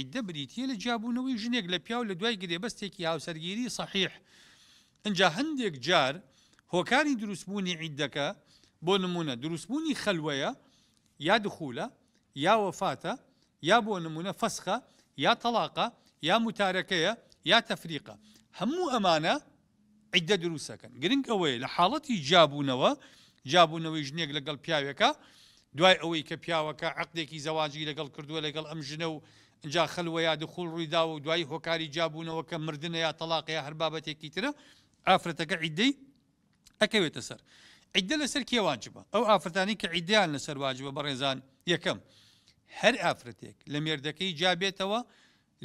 عیددە بریتە لە جابوونەوەی ژنێک لە پیاو لە دوای گرێبەستێکی هاوسەرگیری سەحیح ئەجا هەندێک جار هۆکاری دروستبوونی عیدەکە بۆ نمونە دروستبوونی خەلوەیە یا دخولە یا وەفاتە یا بۆ نمونە فەسخە یا تەلاقە یا متارەکەیە یا تەفریقە هەموو ئەمانە عیددە دروستەکەن گرنگ ئەوەیە لە حاڵەتی جابوونەوە جابوونەوەی ژنێک لەگەڵ پیاوێکە دوای ئەوەی کە پیاوەکە عقدێکی زەواجی لەگەڵ کردووە لەگەڵ ئەم ژنە و جا خەلوەیە دخول ڕوویدا و دوای هۆکاری جابوونەوە کە مردنە یا تەلاقەیە هەر بابەتێکی ترە ئافرەتەکە عیدەی ئەکەوێتە سەر عیدە لەسەر کێواجبە ئەو ئافرەتانی کە عیدیان لەسەر واجبە بە ڕێزان یەکەم هەر ئافرەتێک لە مێردەکەی جابێتەوە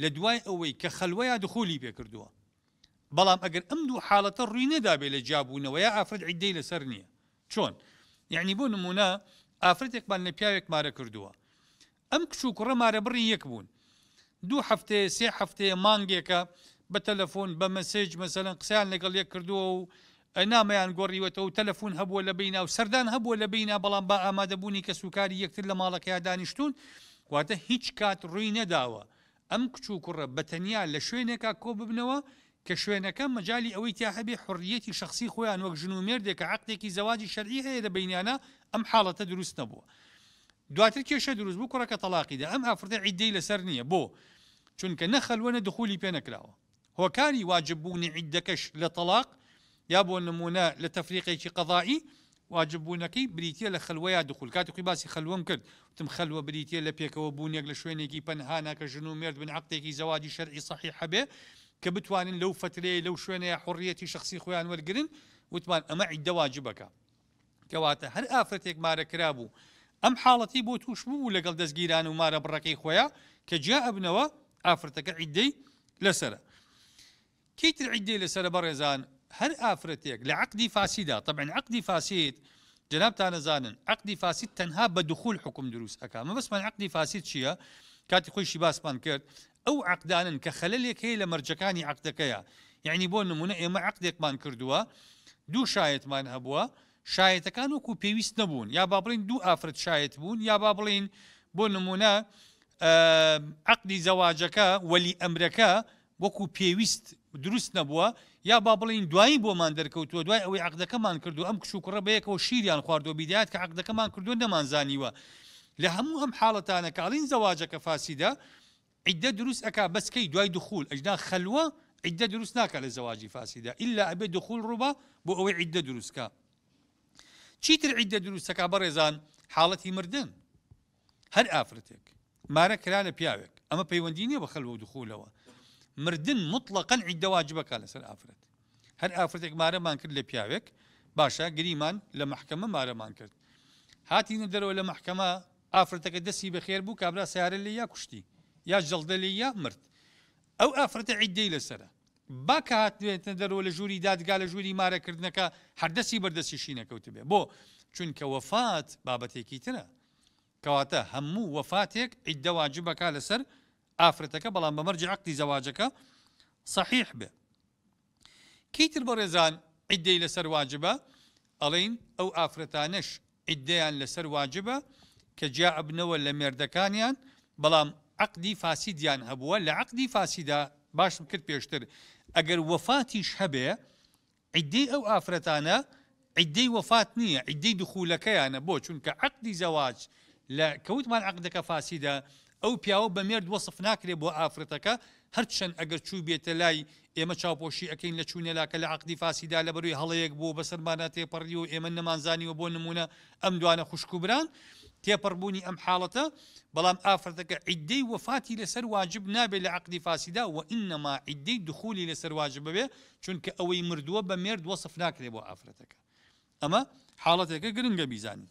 لە دوای ئەوەی کە خەلوەیە دخولی پێ کردووە بەڵام ئەگەر ئەم دوو حالڵەتە ڕووی نەدابێت لە جابوونەوە یا ئافرەت عیدەی لەسەر نییە چۆن یعنی بۆ نمونە ئافرەتێکمان لە پیاوێک مارە کردووە ئەم کچوو کوڕە مارە بڕی یەک بوون دوو هەفتێ سێ هەفتەیە مانگێکە بە تەلەفۆن بە مەسج مەسەن قسەیان لەگەڵ یەک کردووە و نامیان گۆڕیوەتەوە و تەلەفۆن هەبووە لە بینا و سەردان هەبووە لە بینا بەڵام بە ئامادەبوونی کە سوکاری یەکتر لە ماڵەکەیا دانیشتون واتە هیچ کات ڕووی نەداوە ئەم کچوو کوڕە بەتەنیا لە شوێنێکا کۆ ببنەوە کە شوێنەکە مەجای ئەوەی تیا هەبێ حڕیەتی شخصی خۆیان وەک ژن و مێردێکە عقدێکی زەواجی شەرعی هەیە لە بینانە ئەم حاڵەتە دروست نەبووە. دواتر کێشە دروست بوو کوڕەکە تەلاقیدا ئەم ئافرەتە عیددەی لەسەر نییە بۆ چونکە نەخەلوەنە دخولی پێ نەکراوە هۆکاری واجببوونی عیدەکەش لە تەلاق یا بۆ نمونە لە تەفریقێکی قضائي واجب بونكي لە خەلوەیە دخول كي باسی خلوهم کرد تم خەلوە بریتە لە پێکەوە بوونێک لە شوێنێکی پەنهانا کە ژن و مرد بن عقتێکی زەوادی شەرعی صحی حەبێ کە بتوانین لەو فترەیە لەو شوێنەیە حڕەتی شخصی خۆیان وەرگن وتمان ئەمە عیددەواجبەکە کەواتە هەر ئافرەتێک مارەکرا بوو ام حاڵەتی بۆ توش بوو لەگەڵ دەستگیران و مارە خويا كجاء کە جا ئافرەتەکە عیددەی لەسرە کیتر عیددەی لەسرە بەڕێزان هەر ئافرەتێک لە عقدی فاسیدا طبعا عقدی فاسیت جنابتان نزانن عقدی فاسیت تەنها بە دخول حکم بس من مە فاسد شيا فاسیت چییە شي باس باسمان کرد أو عقدانن كخلل خەلەلێک لمرجكاني عقدك يا يعني بون بۆ نمونە عقدك عقدێکمان كردوا دو شايت هەبووە هبوا شايت كانوا كو بيويس نبون يا بابلين دو آفرت شايت بون يا بابلين بون نمونە عقدی زەواجەکە وەلی ئەمرەکە وەکو پێویست دروست نەبووە یا با بڵین دوایی بۆمان دەرکەوتووە دوای ئەوەی عقدەکەمان کردو ئەم کشوکڕە بەیەکەوە شیریان خواردۆ بیدات کە عقدەکەمان کردو نەمانزانیوە لە هەموو ئەم حاڵەتانە کاڵین زەواجەکە فاسیدا عیددە دروست ئەک بەسکەی دوای دخول ئەجدا خەلوە عیددە دروست ناکە لە زەواجی فاسیدا ئللا ئەبێ دخول ڕووبە بۆ ئەوەی عیددە دروستکە چیتر عیددە دروستەکە بەڕێزان حاڵەتی مردن هەر ئافرەتێک مارە کرا لە پیاوێک ئەمە پەیوەندی نیە بە خەلەوە دخولەوە مردن مطلقەن عیددەواجبەکە لەسەر ئافرەت هەر ئافرەتێک مارەمان کرد لە پیاوێک باشە گریمان لە محکەمە مارەمان کرد هاتیینە دەرەوە لە محکەمە ئافرەتەکە دەستی بەخێر بوو کابرا سیارە لە یا کوشتی یا جەڵدە لە یا مرد ئەو ئافرەتە عیددەی لەسرە باکە هاتوێتە دەرەوە لە ژووری دادگا لە ژووری مارەکردنەکە هەردەسی بەردەسی شینەکەوت بێ بۆ چونکە وەفات بابەتێکی ترە کەواتە هەموو وەفاتێک عیددەواجبەکە لەسەر ئافرەتەکە بەڵام بەمەرجی عقتی زەواجەکە صحیح بێ کیتر بە ڕێزان عیددەی لەسەر واجبە ئەڵین ئەو ئافرەتانش عیددەیان لەسەر واجبە کە جیا ئەبنەوە لە مێردەکانیان بەڵام عقدی فاسیدیان هەبووە لە عقدی فاسیدا باشم کرد پێشتر ئەگەر وەفاتیش هەبێ عیددەی ئەو ئافرەتانە عیددەی وەفات نییە عیددەی دخولەکەیانە بۆ چونکە عقدی زەواج لە کەوتمان عقدەکە فاسیدا ئەو پیاوە بە مێرد وەصف ناکرێ بۆ ئافرەتەکە هەرچەند ئەگەر چوو بێتە لای ئێمە چاپۆشی ئەەکەین لە چوونەلاکە لە عقدی فاسیدا لە بەروی هەڵەیەک بۆ بەسەرمانە تێپەڕی و ئێمە نەمانزانیوە بۆ نمونە ئەم دوانە خوشکوبران تێپەڕبوونی ئەم حاڵەتە بەڵام ئافرەتەکە عیددەی وفاتی لەسەر واجب نابێت لە عقدی فاسیدا و ئینەما عیددەی دخولی لەسەر واجب ببێ چونکە ئەوەی مردووە بە مێرد وەصف ناکرێ بۆ ئافرەتەکە ئەمە حاڵەتێکە گرنگە بیزانی